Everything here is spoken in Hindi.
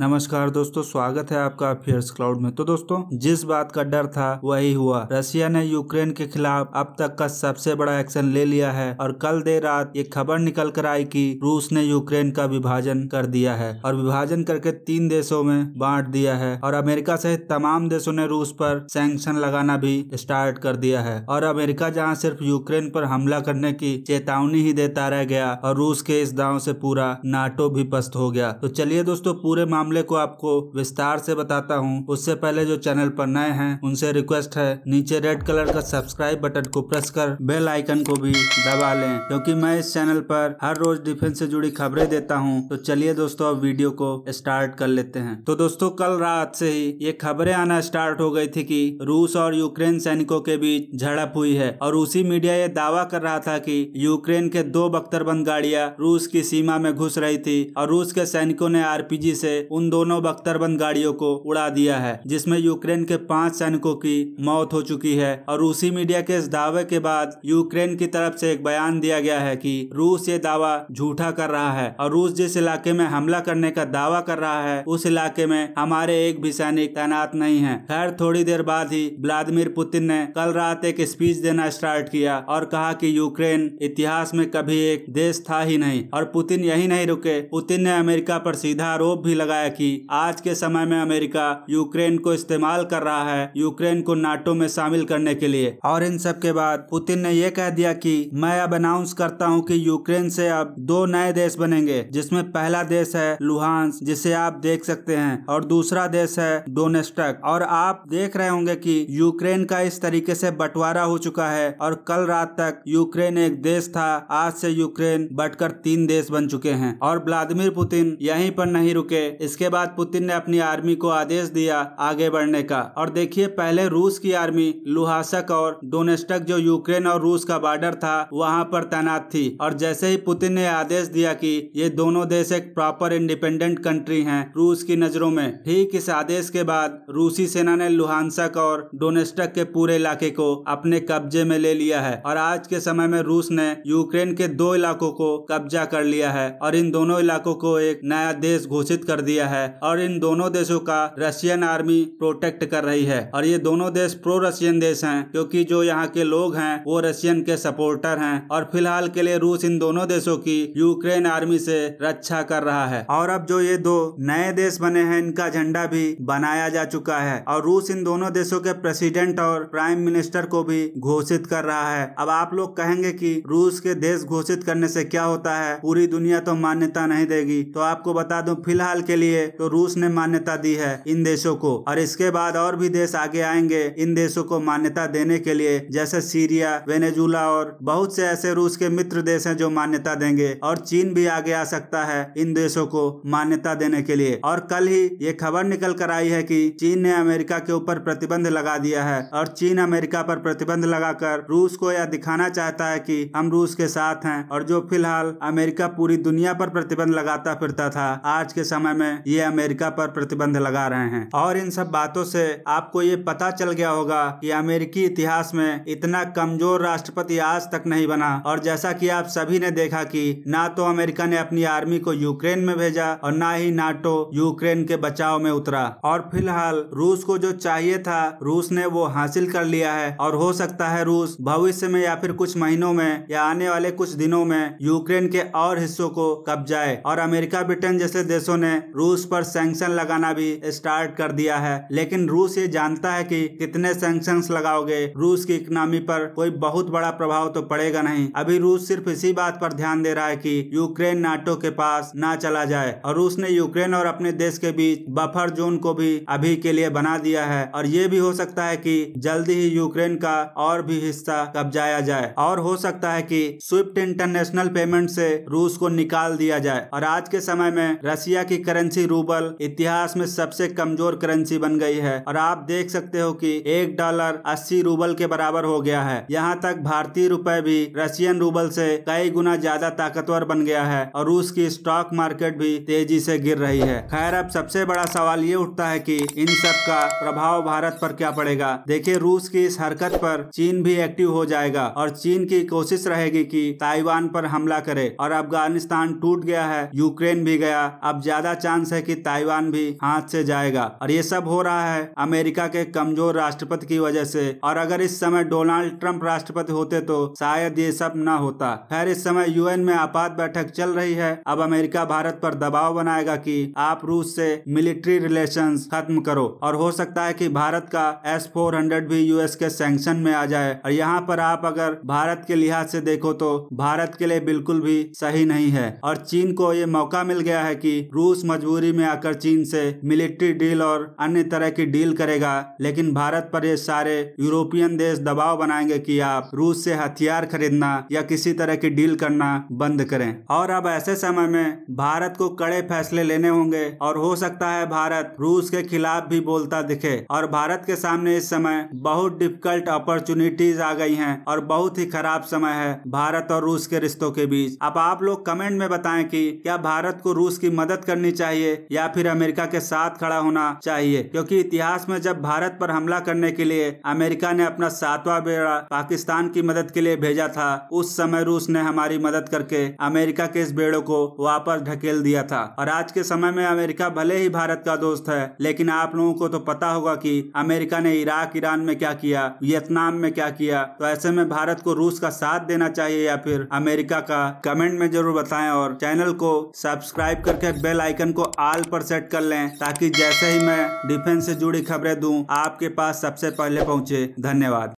नमस्कार दोस्तों स्वागत है आपका अफेयर्स क्लाउड में तो दोस्तों जिस बात का डर था वही हुआ रशिया ने यूक्रेन के खिलाफ अब तक का सबसे बड़ा एक्शन ले लिया है और कल देर रात ये खबर निकल कर आई कि रूस ने यूक्रेन का विभाजन कर दिया है और विभाजन करके तीन देशों में बांट दिया है और अमेरिका सहित तमाम देशों ने रूस पर सैंक्शन लगाना भी स्टार्ट कर दिया है और अमेरिका जहाँ सिर्फ यूक्रेन पर हमला करने की चेतावनी ही देता रह गया और रूस के इस दाव से पूरा नाटो भी पस्त हो गया तो चलिए दोस्तों पूरे मामले को आपको विस्तार से बताता हूँ उससे पहले जो चैनल पर नए हैं उनसे रिक्वेस्ट है नीचे रेड कलर का सब्सक्राइब बटन को प्रेस कर बेल आइकन को भी दबा लें क्योंकि मैं इस चैनल पर हर रोज डिफेंस से जुड़ी खबरें देता हूँ तो चलिए दोस्तों अब वीडियो को स्टार्ट कर लेते हैं तो दोस्तों कल रात से ही ये खबरें आना स्टार्ट हो गई थी की रूस और यूक्रेन सैनिकों के बीच झड़प हुई है और उसी मीडिया ये दावा कर रहा था की यूक्रेन के दो बख्तरबंद गाड़ियां रूस की सीमा में घुस रही थी और रूस के सैनिकों ने आरपीजी से उन दोनों बख्तरबंद गाड़ियों को उड़ा दिया है जिसमें यूक्रेन के पांच सैनिकों की मौत हो चुकी है और रूसी मीडिया के इस दावे के बाद यूक्रेन की तरफ से एक बयान दिया गया है कि रूस ये दावा झूठा कर रहा है और रूस जिस इलाके में हमला करने का दावा कर रहा है उस इलाके में हमारे एक भी सैनिक तैनात नहीं है खैर थोड़ी देर बाद ही व्लादिमिर पुतिन ने कल रात एक स्पीच देना स्टार्ट किया और कहा कि यूक्रेन इतिहास में कभी एक देश था ही नहीं और पुतिन यही नहीं रुके पुतिन ने अमेरिका पर सीधा आरोप भी लगाया बताया कि आज के समय में अमेरिका यूक्रेन को इस्तेमाल कर रहा है यूक्रेन को नाटो में शामिल करने के लिए और इन सब के बाद पुतिन ने यह कह दिया कि मैं अब अनाउंस करता हूं कि यूक्रेन से अब दो नए देश बनेंगे जिसमें पहला देश है लुहांस जिसे आप देख सकते हैं और दूसरा देश है डोनेस्टक और आप देख रहे होंगे कि यूक्रेन का इस तरीके से बंटवारा हो चुका है और कल रात तक यूक्रेन एक देश था आज से यूक्रेन बटकर तीन देश बन चुके हैं और व्लादिमिर पुतिन यहीं पर नहीं रुके इसके बाद पुतिन ने अपनी आर्मी को आदेश दिया आगे बढ़ने का और देखिए पहले रूस की आर्मी लुहासक और डोनेस्टक जो यूक्रेन और रूस का बॉर्डर था वहां पर तैनात थी और जैसे ही पुतिन ने आदेश दिया कि ये दोनों देश एक प्रॉपर इंडिपेंडेंट कंट्री हैं रूस की नजरों में ठीक इस आदेश के बाद रूसी सेना ने लुहानसक और डोनेस्टक के पूरे इलाके को अपने कब्जे में ले लिया है और आज के समय में रूस ने यूक्रेन के दो इलाकों को कब्जा कर लिया है और इन दोनों इलाकों को एक नया देश घोषित कर दिया लिया है और इन दोनों देशों का रशियन आर्मी प्रोटेक्ट कर रही है और ये दोनों देश प्रो रशियन देश हैं क्योंकि जो यहाँ के लोग हैं वो रशियन के सपोर्टर हैं और फिलहाल के लिए रूस इन दोनों देशों की यूक्रेन आर्मी से रक्षा कर रहा है और अब जो ये दो नए देश बने हैं इनका झंडा भी बनाया जा चुका है और रूस इन दोनों देशों के प्रेसिडेंट और प्राइम मिनिस्टर को भी घोषित कर रहा है अब आप लोग कहेंगे की रूस के देश घोषित करने से क्या होता है पूरी दुनिया तो मान्यता नहीं देगी तो आपको बता दूं फिलहाल के लिए लिए तो रूस ने मान्यता दी है इन देशों को और इसके बाद और भी देश आगे आएंगे इन देशों को मान्यता देने के लिए जैसे सीरिया वेनेजुला और बहुत से ऐसे रूस के मित्र देश हैं जो मान्यता देंगे और चीन भी आगे आ सकता है इन देशों को मान्यता देने के लिए और कल ही ये खबर निकल कर आई है की चीन ने अमेरिका के ऊपर प्रतिबंध लगा दिया है और चीन अमेरिका पर प्रतिबंध लगाकर रूस को यह दिखाना चाहता है कि हम रूस के साथ हैं और जो फिलहाल अमेरिका पूरी दुनिया पर प्रतिबंध लगाता फिरता था आज के समय में ये अमेरिका पर प्रतिबंध लगा रहे हैं और इन सब बातों से आपको ये पता चल गया होगा कि अमेरिकी इतिहास में इतना कमजोर राष्ट्रपति आज तक नहीं बना और जैसा कि आप सभी ने देखा कि ना तो अमेरिका ने अपनी आर्मी को यूक्रेन में भेजा और ना ही नाटो यूक्रेन के बचाव में उतरा और फिलहाल रूस को जो चाहिए था रूस ने वो हासिल कर लिया है और हो सकता है रूस भविष्य में या फिर कुछ महीनों में या आने वाले कुछ दिनों में यूक्रेन के और हिस्सों को कब्जाए और अमेरिका ब्रिटेन जैसे देशों ने रूस रूस पर सैंक्शन लगाना भी स्टार्ट कर दिया है लेकिन रूस ये जानता है कि कितने सैंक्शन लगाओगे रूस की इकोनॉमी पर कोई बहुत बड़ा प्रभाव तो पड़ेगा नहीं अभी रूस सिर्फ इसी बात पर ध्यान दे रहा है कि यूक्रेन नाटो के पास ना चला जाए और रूस ने यूक्रेन और अपने देश के बीच बफर जोन को भी अभी के लिए बना दिया है और ये भी हो सकता है की जल्दी ही यूक्रेन का और भी हिस्सा कब्जाया जाए और हो सकता है की स्विफ्ट इंटरनेशनल पेमेंट से रूस को निकाल दिया जाए और आज के समय में रशिया की करेंसी करेंसी रूबल इतिहास में सबसे कमजोर करेंसी बन गई है और आप देख सकते हो कि एक डॉलर अस्सी रूबल के बराबर हो गया है यहाँ तक भारतीय रुपए भी रशियन रूबल से कई गुना ज्यादा ताकतवर बन गया है और रूस की स्टॉक मार्केट भी तेजी से गिर रही है खैर अब सबसे बड़ा सवाल ये उठता है की इन सब का प्रभाव भारत पर क्या पड़ेगा देखिये रूस की इस हरकत पर चीन भी एक्टिव हो जाएगा और चीन की कोशिश रहेगी की ताइवान पर हमला करे और अफगानिस्तान टूट गया है यूक्रेन भी गया अब ज्यादा चांस चांस है कि ताइवान भी हाथ से जाएगा और ये सब हो रहा है अमेरिका के कमजोर राष्ट्रपति की वजह से और अगर इस समय डोनाल्ड ट्रंप राष्ट्रपति होते तो शायद ये सब न होता खैर इस समय यूएन में आपात बैठक चल रही है अब अमेरिका भारत पर दबाव बनाएगा कि आप रूस से मिलिट्री रिलेशन खत्म करो और हो सकता है कि भारत का एस फोर हंड्रेड भी यूएस के सैंक्शन में आ जाए और यहाँ पर आप अगर भारत के लिहाज से देखो तो भारत के लिए बिल्कुल भी सही नहीं है और चीन को ये मौका मिल गया है कि रूस मजबूत मजबूरी में आकर चीन से मिलिट्री डील और अन्य तरह की डील करेगा लेकिन भारत पर ये सारे यूरोपियन देश दबाव बनाएंगे कि आप रूस से हथियार खरीदना या किसी तरह की डील करना बंद करें और अब ऐसे समय में भारत को कड़े फैसले लेने होंगे और हो सकता है भारत रूस के खिलाफ भी बोलता दिखे और भारत के सामने इस समय बहुत डिफिकल्ट अपॉर्चुनिटीज आ गई हैं और बहुत ही खराब समय है भारत और रूस के रिश्तों के बीच अब आप लोग कमेंट में बताएं कि क्या भारत को रूस की मदद करनी चाहिए चाहिए या फिर अमेरिका के साथ खड़ा होना चाहिए क्योंकि इतिहास में जब भारत पर हमला करने के लिए अमेरिका ने अपना सातवां बेड़ा पाकिस्तान की मदद के लिए भेजा था उस समय रूस ने हमारी मदद करके अमेरिका के इस बेड़ों को वापस ढकेल दिया था और आज के समय में अमेरिका भले ही भारत का दोस्त है लेकिन आप लोगों को तो पता होगा की अमेरिका ने इराक ईरान में क्या किया वियतनाम में क्या किया तो ऐसे में भारत को रूस का साथ देना चाहिए या फिर अमेरिका का कमेंट में जरूर बताएं और चैनल को सब्सक्राइब करके बेल आइकन को आल पर सेट कर लें ताकि जैसे ही मैं डिफेंस से जुड़ी खबरें दूं आपके पास सबसे पहले पहुंचे धन्यवाद